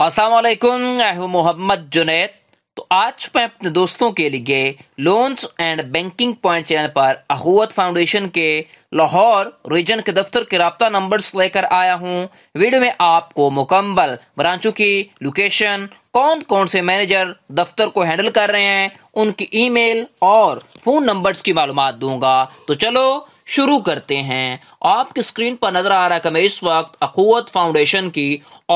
असलम मोहम्मद जुनेद तो आज मैं अपने दोस्तों के लिए loans and banking point channel पर अहूत फाउंडेशन के लाहौर रीजन के दफ्तर के रबता नंबर्स लेकर आया हूं वीडियो में आपको मुकम्मल ब्रांचों की लोकेशन कौन कौन से मैनेजर दफ्तर को हैंडल कर रहे हैं उनकी ईमेल और फ़ोन नंबर्स की मालूम दूंगा तो चलो शुरू करते हैं आपकी स्क्रीन पर नजर आ रहा है कि मैं इस वक्त अकूत फाउंडेशन की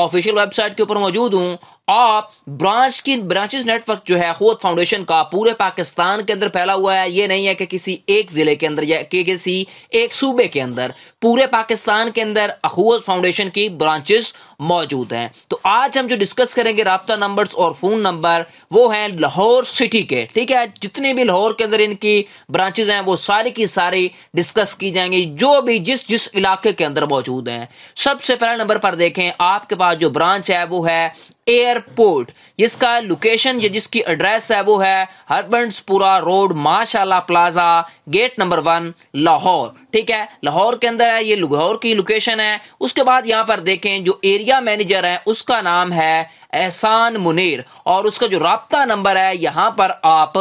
ऑफिशियल वेबसाइट के ऊपर मौजूद हूँ आप ब्रांच की ब्रांचेस नेटवर्क जो है खोद फाउंडेशन का पूरे पाकिस्तान के अंदर फैला हुआ है ये नहीं है कि किसी एक जिले के अंदर या कि किसी एक सूबे के अंदर पूरे पाकिस्तान के अंदर अखूत फाउंडेशन की ब्रांचेस मौजूद हैं तो आज हम जो डिस्कस करेंगे रबता नंबर्स और फ़ोन नंबर वो हैं लाहौर सिटी के ठीक है जितने भी लाहौर के अंदर इनकी ब्रांचेज हैं वो सारी की सारी डिस्कस की जाएंगी जो भी जिस जिस इलाके के अंदर मौजूद हैं सबसे पहला नंबर पर देखें आपके पास का जो ब्रांच है वो है एयरपोर्ट जिसका लोकेशन या जिसकी एड्रेस है वो है Harbanspura road Mashallah plaza gate number one Lahore ठीक है लाहौर के अंदर है ये लाहौर की लोकेशन है उसके बाद यहाँ पर देखें जो एरिया मैनेजर है उसका नाम है एहसान मुनीर और उसका जो रबता नंबर है यहाँ पर आप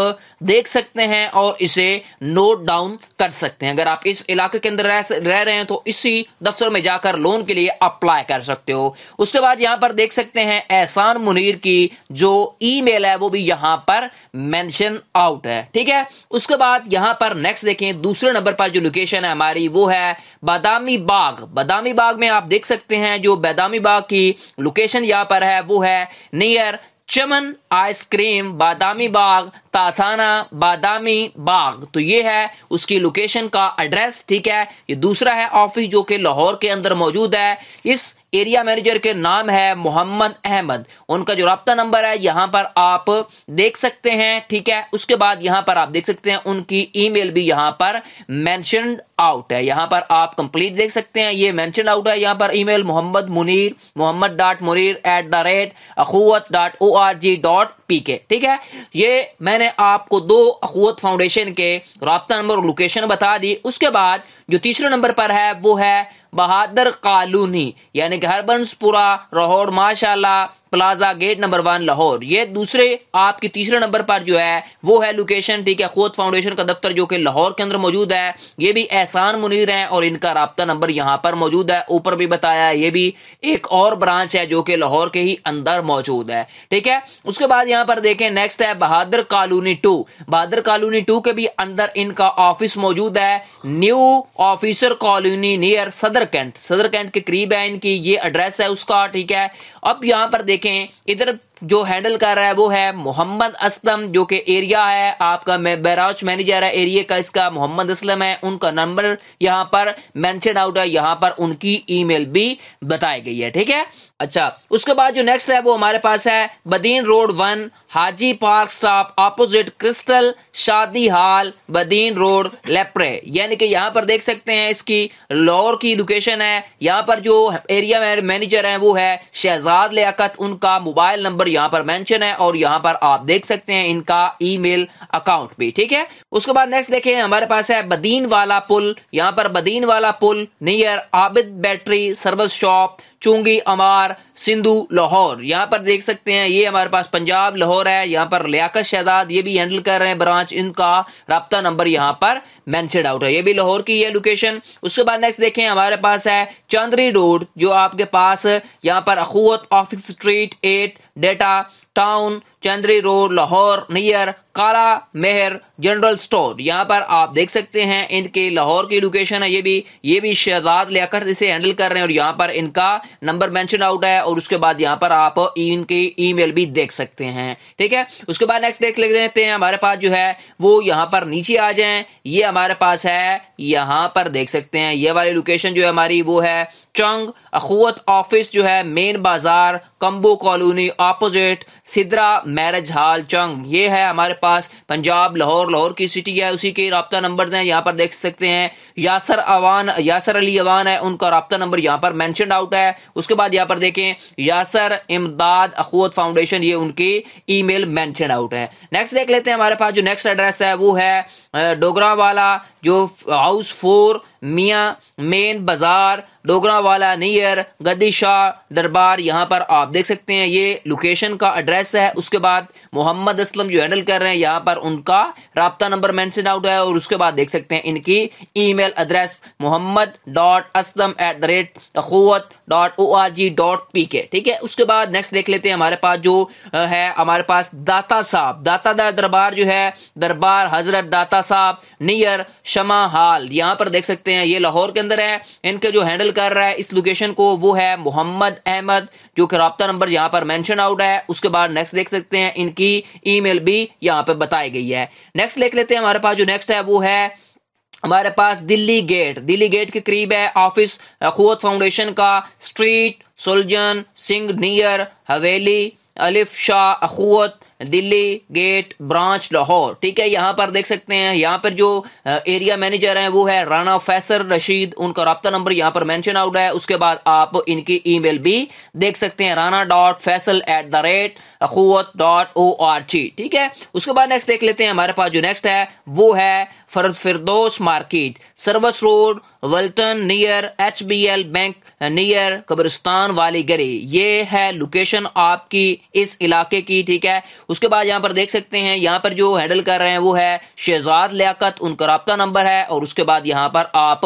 देख सकते हैं और इसे नोट डाउन कर सकते हैं अगर आप इस इलाके के अंदर रह, रह रहे हैं तो इसी दफ्तर में जाकर लोन के लिए अप्लाई कर सकते हो उसके बाद यहाँ पर देख सकते हैं एहसान एहसान मुनीर की जो ईमेल है वो भी यहां पर मेंशन आउट है ठीक है उसके बाद यहां पर नेक्स्ट देखें दूसरे नंबर पर जो लोकेशन है हमारी वो है बादामी बाग बादामी बाग में आप देख सकते हैं जो बादामी बाग की लोकेशन यहां पर है वो है नियर चमन आइसक्रीम बादामी बाग ताथाना बादामी बाग तो ये है उसकी लोकेशन का एड्रेस ठीक है ये दूसरा है ऑफिस जो कि लाहौर के अंदर मौजूद है इस एरिया मैनेजर के नाम है मोहम्मद अहमद उनका जो रबता नंबर है यहां पर आप देख सकते हैं ठीक है उसके बाद यहां पर आप देख सकते हैं उनकी ईमेल भी यहां पर मैंशन आउट है यहां पर आप कंप्लीट देख सकते हैं ये मैंशन आउट है यहां पर email Mohammad Munir Mohammad dot Munir at the rate Akhuwat dot O R G dot P K ठीक है ये मैंने आपको दो अखुवत फाउंडेशन के रबता नंबर और लोकेशन बता दी उसके बाद जो तीसरे नंबर पर है वो है बहादुर कॉलोनी यानी कि Harbanspura road Mashallah plaza gate number one Lahore ये दूसरे आपके तीसरे नंबर पर जो है वो है लोकेशन ठीक है खुद फाउंडेशन का दफ्तर जो कि लाहौर के अंदर मौजूद है ये भी एहसान मुनीर हैं और इनका रबता नंबर यहाँ पर मौजूद है ऊपर भी बताया है ये भी एक और ब्रांच है जो कि लाहौर के ही अंदर मौजूद है ठीक है उसके बाद यहाँ पर देखें नेक्स्ट है Bahadur colony two Bahadur colony two के भी अंदर इनका ऑफिस मौजूद है new officer colony near Sadar cantt Sadar cantt के करीब है इनकी ये एड्रेस है उसका ठीक है अब यहाँ पर देख देखें इधर जो हैंडल कर रहा है वो है मोहम्मद असलम जो कि एरिया है आपका बैराज मैनेजर है एरिया का इसका मोहम्मद असलम है उनका नंबर यहाँ पर मैंशन आउट है यहाँ पर उनकी ईमेल भी बताई गई है ठीक है अच्छा उसके बाद जो नेक्स्ट है वो हमारे पास है Badin road one Haji park stop opposite crystal शादी हाल बदीन रोड लेप्रे यानी कि यहाँ पर देख सकते हैं इसकी लाहौर की लोकेशन है यहाँ पर जो एरिया मैनेजर है वो है शहजाद लियाकत उनका मोबाइल नंबर नंबर यहां पर मेंशन है और यहां पर आप देख सकते हैं इनका ईमेल अकाउंट भी ठीक है उसके बाद नेक्स्ट देखें हमारे पास है बदीन वाला पुल यहां पर बदीन वाला पुल near Abid battery service shop Chungi Amar Sidhu Lahore यहाँ पर देख सकते हैं ये हमारे पास पंजाब लाहौर है यहाँ पर लियाकत शहजाद ये भी हैंडल कर रहे हैं ब्रांच इनका रबता नंबर यहाँ पर मैंशनड आउट है ये भी लाहौर की है लोकेशन उसके बाद नेक्स्ट देखें हमारे पास है चांदरी रोड जो आपके पास यहाँ पर Akhuwat office street eight Data town Chandri road Lahore near Kala Mehar general store यहाँ पर आप देख सकते हैं इनके लाहौर की लोकेशन है ये भी ये भी शहजाद लेकर इसे हैंडल कर रहे हैं और यहाँ पर इनका नंबर मेंशन आउट है और उसके बाद यहाँ पर आप इनकी ईमेल भी देख सकते हैं ठीक है उसके बाद नेक्स्ट देख लेते हैं हमारे पास जो है वो यहाँ पर नीचे आ जाए ये हमारे पास है यहाँ पर देख सकते हैं ये वाली लोकेशन जो है हमारी वो है चंग अखोत ऑफिस जो है मेन बाजार Kamboh colony opposite Sidra marriage hall Chung ये है हमारे पास पंजाब लाहौर लाहौर की सिटी है उसी के रबता नंबर्स हैं यहाँ पर देख सकते हैं यासर अवान यासर अली अवान है उनका रबता नंबर यहाँ पर मैंशन आउट है उसके बाद यहाँ पर देखें यासर इमदाद अखोत फाउंडेशन ये उनकी ई मेल मैंशन आउट है नेक्स्ट देख लेते हैं हमारे पास जो नेक्स्ट एड्रेस है वो है डोगरा वाला जो हाउस फोर मियाँ मेन बाजार डोगरा वाला नियर गद्दी शाह दरबार यहाँ पर आप देख सकते हैं ये लोकेशन का एड्रेस है उसके बाद मोहम्मद असलम जो हैंडल कर रहे हैं यहाँ पर उनका रबता नंबर मैंशन आउट है और उसके बाद देख सकते हैं इनकी email address Mohammad dot Aslam at the rate Akhuwat dot O R G dot P K ठीक है उसके बाद नेक्स्ट देख लेते हैं हमारे पास जो है हमारे पास दाता साहब दाता दा दरबार जो है दरबार हजरत दाता साहब नियर शमा हाल यहाँ पर देख सकते हैं ये लाहौर के अंदर है इनके जो हैंडल कर रहा है इस लोकेशन को वो है मोहम्मद अहमद जो कि रबता नंबर यहाँ पर मैंशन आउट है उसके बाद नेक्स्ट देख सकते हैं इनकी ईमेल भी यहाँ पर बताई गई है नेक्स्ट देख लेते हैं हमारे पास जो नेक्स्ट है वो है हमारे पास दिल्ली गेट दिल्ली गेट के करीब है ऑफिस खुवत फाउंडेशन का street Suljhan Singh near Haveli Alif Shah Akhuwat Delhi gate branch Lahore ठीक है यहां पर देख सकते हैं यहां पर जो एरिया मैनेजर हैं वो है राना फैसर रशीद उनका रबता नंबर यहां पर मेंशन आउट है उसके बाद आप इनकी ईमेल भी देख सकते हैं Rana dot Faisal at the rate Akhuwat dot O R G ठीक है उसके बाद नेक्स्ट देख लेते हैं हमारे पास जो नेक्स्ट है वो है फर Firdous market service road Walton near H B L bank near कब्रिस्तान वाली गली ये है लोकेशन आपकी इस इलाके की ठीक है उसके बाद यहाँ पर देख सकते हैं यहाँ पर जो हैंडल कर रहे हैं वो है शहजाद लियाकत उनका रबता नंबर है और उसके बाद यहाँ पर आप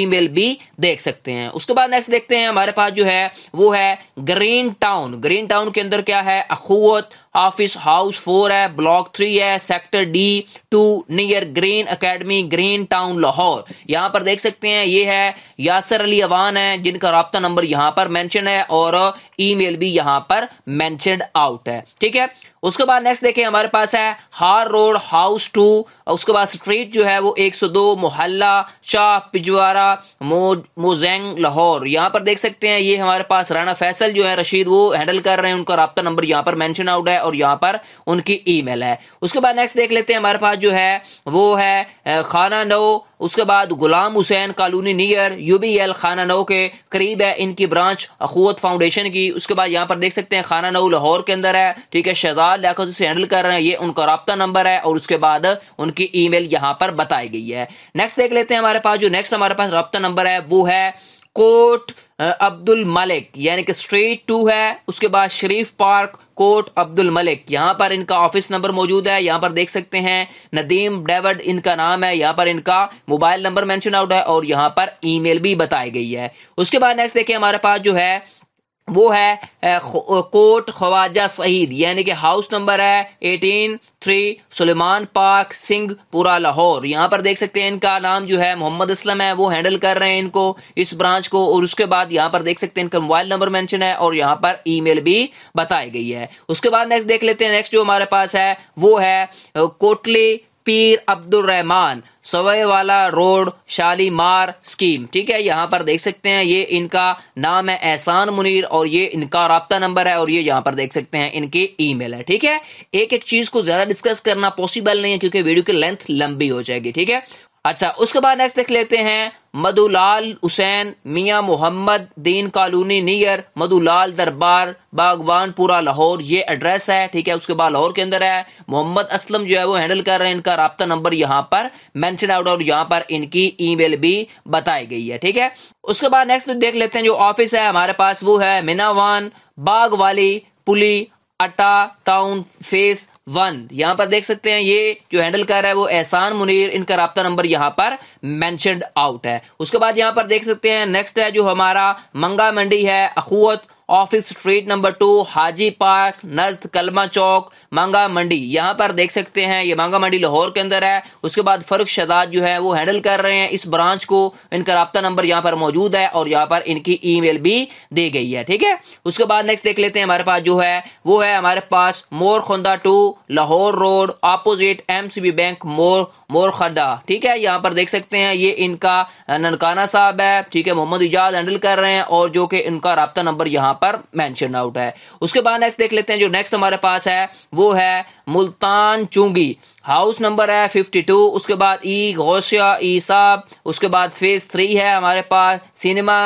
ईमेल भी देख सकते हैं उसके बाद नेक्स्ट देखते हैं हमारे पास जो है वो है ग्रीन टाउन ग्रीन टाउन के अंदर क्या है अखुवत ऑफिस हाउस फोर है ब्लॉक थ्री है sector D two near green academy green town Lahore यहां पर देख सकते हैं ये है यासर अली अवान है जिनका रबता नंबर यहां पर मैंशन है और ईमेल भी यहां पर मैंशनड आउट है ठीक है उसके बाद नेक्स्ट देखें हमारे पास है हार रोड हाउस टू उसके बाद स्ट्रीट जो है वो 102 मोहल्ला शाह पिजवारा मोजेंग लाहौर यहां पर देख सकते हैं ये हमारे पास राणा फैसल जो है रशीद वो हैंडल कर रहे हैं उनका रबता नंबर यहाँ पर मैंशन आउट है और यहाँ पर उनकी ईमेल है उसके बाद नेक्स्ट देख लेते हैं हमारे पास जो है वो है खाना नो उसके बाद Ghulam Hussain colony near U B L Kahna Nau के करीब है इनकी ब्रांच अखूत फाउंडेशन की उसके बाद यहाँ पर देख सकते हैं खाना नो लाहौर के अंदर है ठीक है शहजाद लियाकत से हैंडल कर रहे हैं ये उनका रबता नंबर है और उसके बाद उनकी ई मेल यहाँ पर बताई गई है नेक्स्ट देख लेते हैं हमारे पास जो नेक्स्ट हमारे पास रबता नंबर है वो है कोट अब्दुल मलिक यानी कि स्ट्रीट टू है उसके बाद शरीफ पार्क कोर्ट अब्दुल मलिक यहाँ पर इनका ऑफिस नंबर मौजूद है यहाँ पर देख सकते हैं नदीम डेविड इनका नाम है यहाँ पर इनका मोबाइल नंबर मेंशन आउट है और यहाँ पर ईमेल भी बताई गई है उसके बाद नेक्स्ट देखिए हमारे पास जो है वो है कोट ख्वाजा सहीद यानी कि हाउस नंबर है एटीन थ्री सुलेमान पार्क पूरा लाहौर यहाँ पर देख सकते हैं इनका नाम जो है मोहम्मद असलम है वो हैंडल कर रहे हैं इनको इस ब्रांच को और उसके बाद यहाँ पर देख सकते हैं इनका मोबाइल नंबर मेंशन है और यहाँ पर ईमेल भी बताई गई है उसके बाद नेक्स्ट देख लेते हैं नेक्स्ट जो हमारे पास है वो है कोटली पीर अब्दुल रहमान सवे वाला रोड शालीमार स्कीम ठीक है यहाँ पर देख सकते हैं ये इनका नाम है एहसान मुनीर और ये इनका रबता नंबर है और ये यहाँ पर देख सकते हैं इनकी ईमेल है ठीक है एक एक चीज़ को ज़्यादा डिस्कस करना पॉसिबल नहीं है क्योंकि वीडियो की लेंथ लंबी हो जाएगी ठीक है अच्छा उसके बाद नेक्स्ट देख लेते हैं मधुलाल हुसैन मियां मोहम्मद दीन कॉलोनी नियर मधुलाल दरबार बागवानपुरा लाहौर ये एड्रेस है ठीक है उसके बाद लाहौर के अंदर है मोहम्मद असलम जो है वो हैंडल कर रहे हैं इनका रबता नंबर यहाँ पर मैंशन आउट और यहाँ पर इनकी ईमेल भी बताई गई है ठीक है उसके बाद नेक्स्ट देख लेते हैं जो ऑफिस है हमारे पास वो है मीनावान बाग वाली पुली अटा टाउन फेस वन यहां पर देख सकते हैं ये जो हैंडल कर रहा है वो एहसान मुनीर इनका रबता नंबर यहां पर मैं आउट है उसके बाद यहां पर देख सकते हैं नेक्स्ट है जो हमारा मंगा मंडी है Akhuwat office street number two Haji park नज्द कलमा चौक मांगा मंडी यहां पर देख सकते हैं ये मांगा मंडी लाहौर के अंदर है उसके बाद फरुख शजाद जो है वो हैंडल कर रहे हैं इस ब्रांच को इनका रबता नंबर यहां पर मौजूद है और यहाँ पर इनकी ईमेल भी दी गई है ठीक है उसके बाद नेक्स्ट देख लेते हैं हमारे पास जो है वो है हमारे पास Mor Khunda to Lahore road opposite MCB bank Mor Morkhunda ठीक है यहाँ पर देख सकते हैं ये इनका ननकाना साहब है ठीक है मोहम्मद इजाज हैंडल कर रहे हैं और जो कि इनका रबता नंबर यहाँ पर मैंशन आउट है उसके बाद नेक्स्ट देख लेते हैं जो नेक्स्ट हमारे पास है वो है मुल्तान चुंगी हाउस नंबर है 52 उसके बाद ई गौसिया ई साहब उसके बाद फेज थ्री है हमारे पास सिनेमा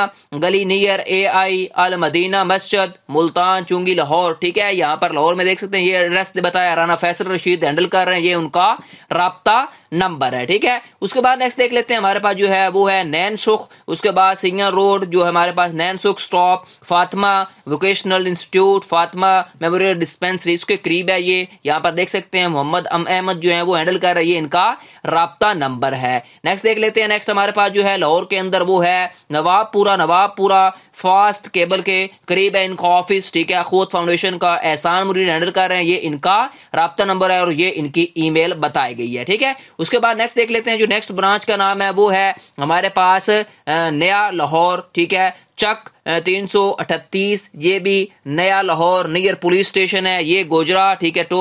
गली near A I Al Madina मस्जिद मुल्तान चुंगी लाहौर ठीक है यहाँ पर लाहौर में देख सकते हैं ये एड्रेस बताया राना फैसल रशीद हैंडल कर रहे हैं ये उनका रबता नंबर है ठीक है उसके बाद नेक्स्ट देख लेते हैं हमारे पास जो है वो है नैन सुख उसके बाद सिंगर रोड जो हमारे पास Nain Sukh stop Fatima vocational institute Fatima memorial dispensary उसके करीब है ये यहाँ पर देख सकते हैं मोहम्मद अहमद जो है वो हैंडल कर रही है इनका रबता नंबर है नेक्स्ट देख लेते हैं नेक्स्ट हमारे पास जो है लाहौर के अंदर वो है नवाबपुरा नवाबपुरा फास्ट केबल के करीब है इनका ऑफिस ठीक है खुद फाउंडेशन का एहसान मुरीद हैंडल कर रहे हैं ये इनका रबता नंबर है और ये इनकी ईमेल बताई गई है ठीक है उसके बाद नेक्स्ट देख लेते हैं जो नेक्स्ट ब्रांच का नाम है वो है हमारे पास नया लाहौर ठीक है चक 338 ये भी नया लाहौर नियर पुलिस स्टेशन है ये गोजरा ठीक है टो,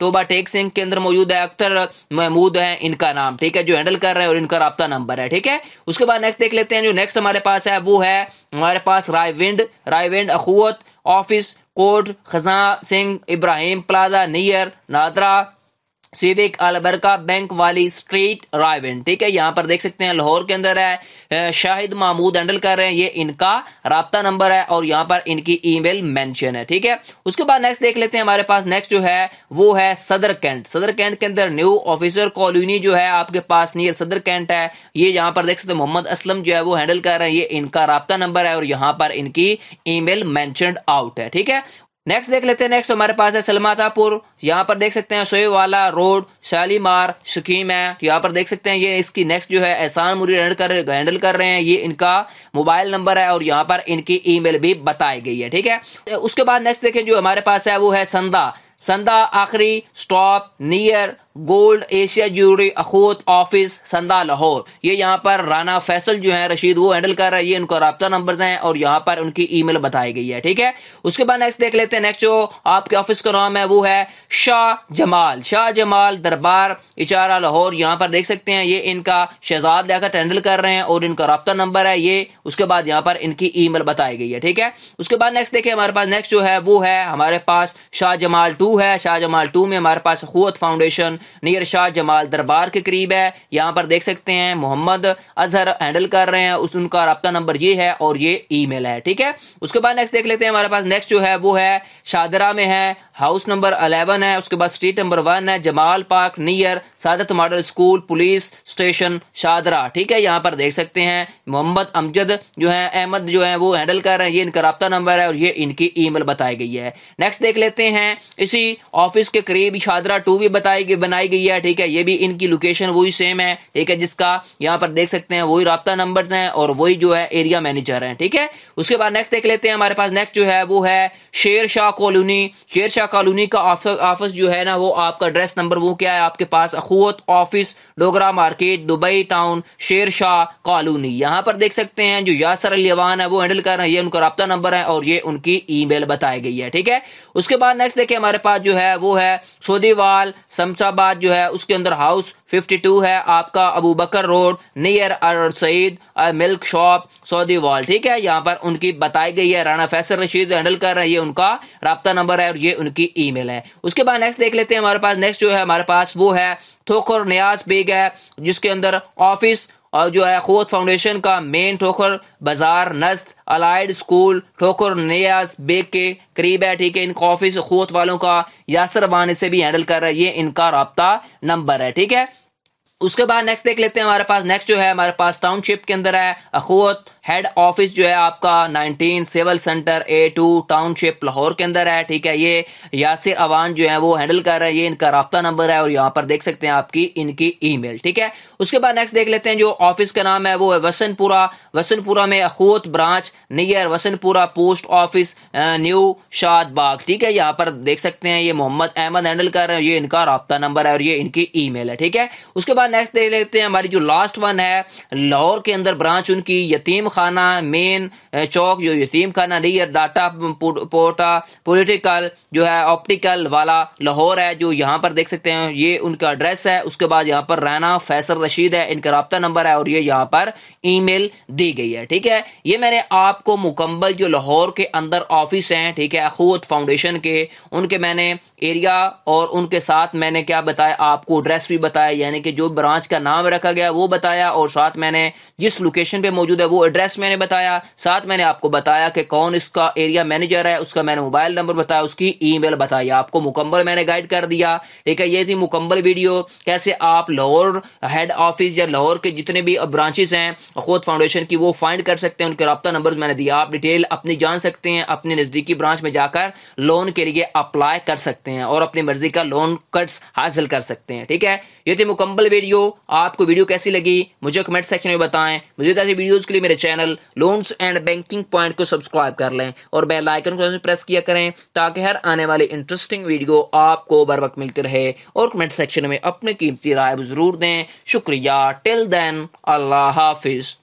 टोबा टेक सिंह के अंदर मौजूद है अख्तर महमूद है इनका नाम ठीक है जो हैंडल कर रहे हैं और इनका रबता नंबर है ठीक है उसके बाद नेक्स्ट देख लेते हैं जो नेक्स्ट हमारे पास है वो है हमारे पास Raiwind Raiwind Akhuwat office Kot Khwaja Singh Ibrahim plaza near NADRA civic Albaraka bank वाली स्ट्रीट रायबेंड ठीक है यहां पर देख सकते हैं लाहौर के अंदर है शाहिद महमूद हैंडल कर रहे हैं ये इनका रबता नंबर है और यहां पर इनकी ईमेल मेंशन है ठीक है उसके बाद नेक्स्ट देख लेते हैं हमारे पास नेक्स्ट जो है वो है सदर कैंट सदर कैंट के अंदर न्यू ऑफिसर कॉलोनी जो है आपके पास नियर सदर कैंट है ये यहाँ पर देख सकते हैं मोहम्मद असलम जो है वो हैंडल कर रहे हैं ये इनका रबता नंबर है और यहाँ पर इनकी ई मेल आउट है ठीक है नेक्स्ट देख लेते हैं नेक्स्ट हमारे पास है सलमातापुर यहाँ पर देख सकते हैं वाला रोड शालीमार शकीम है तो यहाँ पर देख सकते हैं ये इसकी नेक्स्ट जो है एहसान मुरी कर हैंडल कर रहे हैं ये इनका मोबाइल नंबर है और यहाँ पर इनकी ईमेल भी बताई गई है ठीक है उसके बाद नेक्स्ट देखें जो हमारे पास है वो है संदा संदा आखिरी stop near gold Asia jewellery Akhuwat office Sanda Lahore ये यहाँ पर राना फैसल जो है रशीद वो हैंडल कर रहा है ये उनका रबता नंबर हैं और यहाँ पर उनकी ईमेल बताई गई है ठीक है उसके बाद नेक्स्ट देख लेते हैं नेक्स्ट जो आपके ऑफिस का नाम है वो है शाह जमाल शाह जमाल दरबार इचारा लाहौर यहाँ पर देख सकते हैं ये इनका शहजाद लियाकत हैंडल कर रहे हैं और इनका रबता नंबर है ये उसके बाद यहाँ पर इनकी ई बताई गई है ठीक है उसके बाद नेक्स्ट देखिए हमारे पास नेक्स्ट जो है वो है हमारे पास शाह जमाल टू टू है शाह जमाल टू में हमारे पास खुत फाउंडेशन नियर शाह जमाल दरबार के करीब है यहाँ पर देख सकते हैं मोहम्मद अजहर हैंडल कर रहे हैं उस उनका रबता नंबर ये है और ये ईमेल है ठीक है उसके बाद नेक्स्ट देख लेते हैं हमारे पास नेक्स्ट जो है वो है शाहदरा में है हाउस नंबर अलेवन है उसके बाद स्ट्रीट नंबर वन है Jamal park near Saadat model school police station Shahdara ठीक है यहाँ पर देख सकते हैं मोहम्मद अमजद जो है अहमद जो है वो हैंडल कर रहे हैं ये इनका रबता नंबर है और ये इनकी ईमेल बताई गई है नेक्स्ट देख लेते हैं इस सी ऑफिस के करीब शादरा टू भी बताई गई बनाई गई है ठीक है ये भी इनकी लोकेशन वही सेम है ठीक है जिसका यहाँ पर देख सकते हैं वही रबता नंबर है और वही जो है एरिया मैनेजर है ठीक है उसके बाद नेक्स्ट देख लेते हैं हमारे पास नेक्स्ट जो है वो है शेर शाह कॉलोनी शेर शाह कॉलोनी का ऑफिस जो है ना वो आपका एड्रेस नंबर वो क्या है आपके पास Akhuwat office Dogra market Dubai town Sher Shah colony यहाँ पर देख सकते हैं जो यासर अलीवान है वो हैंडल कर रहे हैं ये उनका रबता नंबर है और ये उनकी ई बताई गई है ठीक है उसके बाद नेक्स्ट देखिए हमारे पास जो है वो है सोदीवाल शमशाबाद जो है उसके अंदर हाउस 52 है आपका अबू बकर रोड नियर अर Saeed milk shop Saudi wall ठीक है यहाँ पर उनकी बताई गई है राणा फैसल रशीद हैंडल कर रहे हैं ये उनका रबता नंबर है और ये उनकी ईमेल है उसके बाद नेक्स्ट देख लेते हैं हमारे पास नेक्स्ट जो है हमारे पास वो है थोकर न्याज बेग है जिसके अंदर ऑफिस और जो है खोत फाउंडेशन का मेन ठोकर बाज़ार नस्त अलाइड स्कूल ठोकर नियाज बेग के करीब है ठीक है इनका ऑफिस खोत वालों का यासर बान से भी हैंडल कर रहा है ये इनका रबता नंबर है ठीक है उसके बाद नेक्स्ट देख लेते हैं हमारे पास नेक्स्ट जो है हमारे पास टाउनशिप के अंदर है अखोत हेड ऑफिस जो है आपका 19 civil centre A two township Lahore के अंदर है ठीक है ये यासिर अवान जो है वो हैंडल कर रहे हैं ये इनका रबता नंबर है और यहाँ पर देख सकते हैं आपकी इनकी ईमेल ठीक है उसके बाद नेक्स्ट देख लेते हैं जो ऑफिस का नाम है वो है वसनपुरा वसनपुरा में Akhuwat branch near Wasanpura post office new Shad Bagh ठीक है यहाँ पर देख सकते हैं ये मोहम्मद अहमद हैंडल कर रहे हैं ये इनका रबता नंबर है और ये इनकी ई है ठीक है उसके बाद नेक्स्ट देख लेते हैं हमारी जो लास्ट वन है लाहौर के अंदर ब्रांच उनकी यतीम खाना मेन eh, चौक जो यतीम खाना नियर डाटा पोटा पोलिटिकल जो है ऑप्टिकल वाला लाहौर है जो यहाँ पर देख सकते हैं ये उनका एड्रेस है उसके बाद यहाँ पर रहना फैसल रशीद है इनका रबता नंबर है और ये यहाँ पर ईमेल दी गई है ठीक है ये मैंने आपको मुकम्मल जो लाहौर के अंदर ऑफिस हैं ठीक है अखूत फाउंडेशन के उनके मैंने एरिया और उनके साथ मैंने क्या बताया आपको एड्रेस भी बताया यानी कि जो ब्रांच का नाम रखा गया वो बताया और साथ मैंने जिस लोकेशन पे मौजूद है वो एड्रेस एड्रेस मैंने बताया साथ मैंने आपको बताया कि कौन इसका एरिया मैनेजर है उसका मैंने मोबाइल नंबर बताया उसकी ईमेल बताई आपको मुकम्मल मैंने गाइड कर दिया ठीक है ये थी मुकम्मल वीडियो कैसे आप लाहौर हेड ऑफिस या लाहौर के जितने भी ब्रांचेज हैं खुद फाउंडेशन की वो फाइंड कर सकते हैं उनके रबा नंबर मैंने दिया आप डिटेल अपनी जान सकते हैं अपने नज़दीकी ब्रांच में जाकर लोन के लिए अप्लाई कर सकते हैं और अपनी मर्जी का लोन कट्स हासिल कर सकते हैं ठीक है ये थी मुकम्मल वीडियो आपको वीडियो कैसी लगी मुझे कमेंट सेक्शन में बताएं मुझे तो ऐसी वीडियोज़ के लिए मेरे channel channel loans and banking point को सब्सक्राइब कर लें और बेल आइकन को प्रेस किया करें ताकि हर आने वाली इंटरेस्टिंग वीडियो आपको बर वक्त मिलती रहे और कमेंट सेक्शन में अपनी कीमती राय जरूर दें शुक्रिया टिल देन अल्लाह हाफिज़